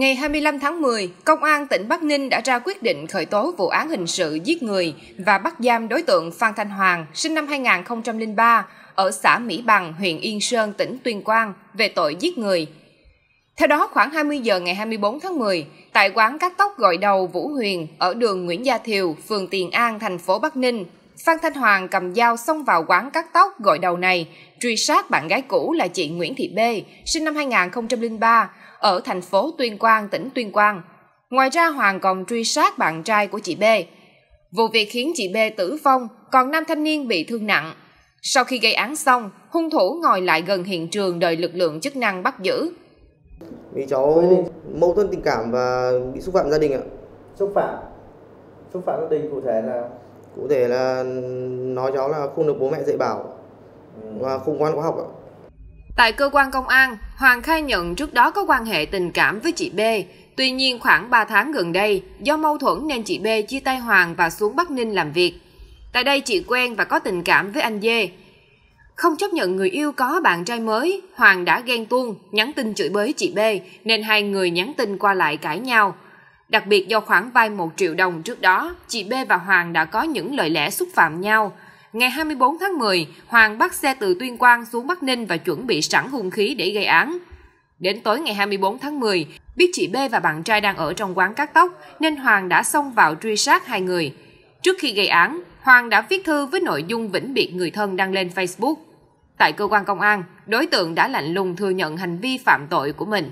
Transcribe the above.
Ngày 25 tháng 10, Công an tỉnh Bắc Ninh đã ra quyết định khởi tố vụ án hình sự giết người và bắt giam đối tượng Phan Thanh Hoàng, sinh năm 2003, ở xã Mỹ Bằng, huyện Yên Sơn, tỉnh Tuyên Quang, về tội giết người. Theo đó, khoảng 20 giờ ngày 24 tháng 10, tại quán cắt tóc gọi đầu Vũ Huyền ở đường Nguyễn Gia Thiều, phường Tiền An, thành phố Bắc Ninh, Phan Thanh Hoàng cầm dao xông vào quán cắt tóc gọi đầu này, truy sát bạn gái cũ là chị Nguyễn Thị B, sinh năm 2003, ở thành phố Tuyên Quang, tỉnh Tuyên Quang. Ngoài ra Hoàng còn truy sát bạn trai của chị B. Vụ việc khiến chị B tử vong, còn nam thanh niên bị thương nặng. Sau khi gây án xong, hung thủ ngồi lại gần hiện trường đợi lực lượng chức năng bắt giữ. Vì cháu mâu thuẫn tình cảm và bị xúc phạm gia đình ạ. Xúc phạm? Xúc phạm gia đình cụ thể là cụ thể là nói cháu là không được bố mẹ dạy bảo và ừ. không ngoan có học ạ. Tại cơ quan công an, Hoàng khai nhận trước đó có quan hệ tình cảm với chị B. Tuy nhiên khoảng 3 tháng gần đây, do mâu thuẫn nên chị B chia tay Hoàng và xuống Bắc Ninh làm việc. Tại đây chị quen và có tình cảm với anh Dê. Không chấp nhận người yêu có bạn trai mới, Hoàng đã ghen tuông, nhắn tin chửi bới chị B nên hai người nhắn tin qua lại cãi nhau đặc biệt do khoản vay 1 triệu đồng trước đó, chị B và Hoàng đã có những lời lẽ xúc phạm nhau. Ngày 24 tháng 10, Hoàng bắt xe từ Tuyên Quang xuống Bắc Ninh và chuẩn bị sẵn hung khí để gây án. Đến tối ngày 24 tháng 10, biết chị B và bạn trai đang ở trong quán cắt tóc nên Hoàng đã xông vào truy sát hai người. Trước khi gây án, Hoàng đã viết thư với nội dung vĩnh biệt người thân đăng lên Facebook. Tại cơ quan công an, đối tượng đã lạnh lùng thừa nhận hành vi phạm tội của mình.